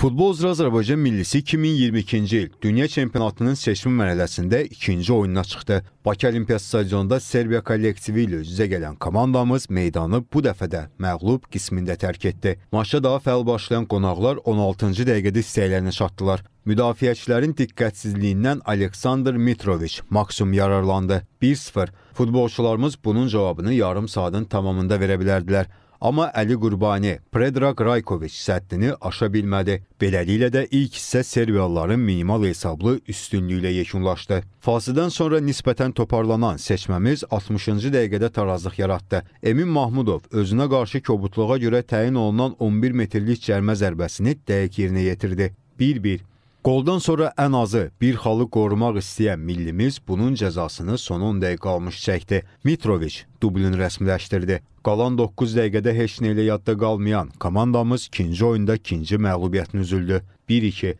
Futbol üzrə Azərbaycan millisi 2022-ci il Dünya Çempionatının seçimi mərhələsində ikinci oyununa çıxdı. Bakı Olimpiya stadionunda Serbiya kollektivi ilə üzə gələn komandamız meydanı bu dəfə də məğlub qismində tərk etdi. Maça daha fəal başlayan qonaqlar 16-cı dəqiqədə istəklərinə çatdılar. Müdafiəçilərin diqqətsizliyindən Aleksandr Mitrovic maksimum yararlandı. 1-0. Futbolçularımız bunun cavabını yarım saatın tamamında verə bilərdilər. Amma Əli Qurbani, Predrag Raykoviç səddini aşa bilmədi. Beləliklə də ilk hissə Serbiyalıların minimal hesablı üstünlüklə yekunlaşdı. Fasidən sonra nisbətən toparlanan seçməmiz 60-cı dəqiqədə tarazlıq yaratdı. Emin Mahmudov özünə qarşı kobudluğa görə təyin olunan 11 metrlik cərmə zərbəsini dəqiq yerinə yetirdi. 1-1 Qoldan sonra ən azı bir xalı qorumaq istəyən millimiz bunun cəzasını son 10 dəqiqə qalmış çəkdi. Mitrovic dublin rəsmiləşdirdi. Qalan 9 dəqiqədə heç nə ilə yadda qalmayan komandamız ikinci oyunda ikinci məğlubiyyətini üzüldü. 1-2.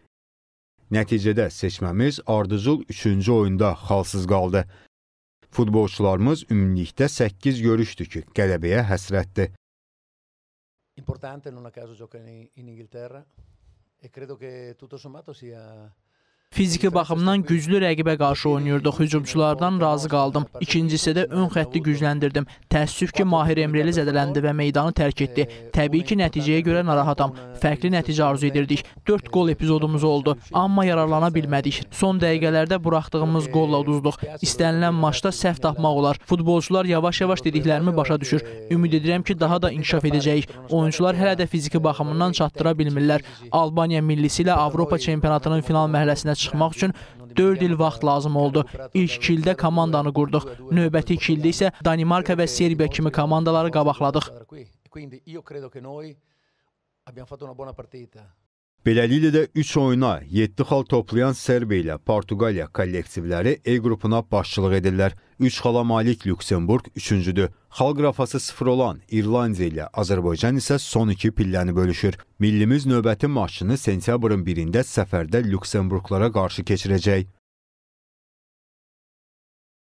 Nəticədə seçməmiz ardıcıl 3-cü oyunda xalsız qaldı. Futbolçularımız ümumilikdə 8 görüşdü ki, qələbəyə həsrətdir. Importante, non a caso gioca in Inghilterra. E, Fiziki baxımdan güclü rəqibə qarşı oynayırdıq. Hücumçulardan razı qaldım. İkinci hissədə ön xətti gücləndirdim. Təəssüf ki, Mahir Emreli zədələndi və meydanı tərk etdi. E, Təbii ki, nəticəyə görə narahatam. Fərqli nəticə arzu edirdik. 4 qol epizodumuz oldu, amma yararlana bilmədik. Son dəqiqələrdə buraxdığımız qolla uduzduq. İstənilən maçda səhv tapmaq olar. Futbolçular yavaş-yavaş dediklərimi başa düşür. Ümid edirəm ki, daha da inkişaf edəcəyik. Oyunçular hələ də fiziki baxımından çatdıra bilmirlər. Albaniya millisi ilə Avropa çempionatının final mərhələsinə çıxmaq üçün 4 il vaxt lazım oldu. İlk 2 ildə komandanı qurduq. Növbəti 2 ildə isə Danimarka və Serbiya kimi komandaları qabaqladıq. Quindi io credo che noi Abbiamo fatto una buona partita. Beləliklə də 3 oyuna 7 xal toplayan Serbiya ilə Portuqaliya kollektivləri E qrupuna başçılıq edirlər. 3 xala malik Lüksemburq 3-cüdür. Xal qrafası 0 olan İrlandiya ilə Azərbaycan isə son 2 pilləni bölüşür. Millimiz növbəti maçını sentyabrın 1-də səfərdə Lüksemburqlara qarşı keçirəcək.